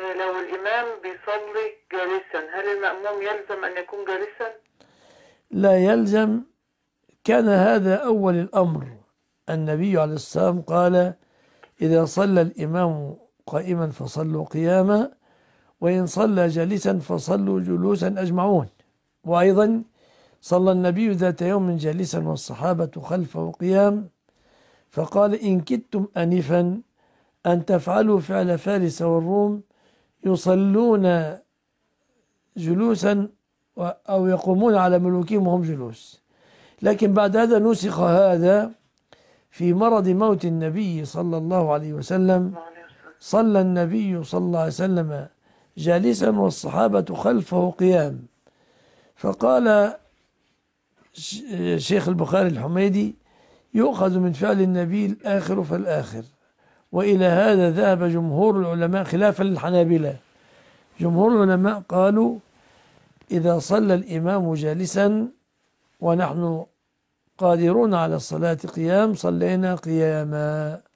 لو الإمام بيصلي جالسا هل المأموم يلزم أن يكون جالسا؟ لا يلزم كان هذا أول الأمر النبي عليه السلام قال إذا صلى الإمام قائما فصلوا قياما وإن صلى جالسا فصلوا جلوسا أجمعون وأيضا صلى النبي ذات يوم جالسا والصحابة خلفه قيام فقال إن كدتم أنفا أن تفعلوا فعل فارس والروم يصلون جلوسا أو يقومون على ملوكهم وهم جلوس لكن بعد هذا نسخ هذا في مرض موت النبي صلى الله عليه وسلم صلى النبي صلى الله عليه وسلم جالسا والصحابة خلفه قيام فقال شيخ البخاري الحميدي يؤخذ من فعل النبي الآخر فالآخر وإلى هذا ذهب جمهور العلماء خلافا للحنابلة جمهور العلماء قالوا إذا صلى الإمام جالسا ونحن قادرون على الصلاة قيام صلينا قياما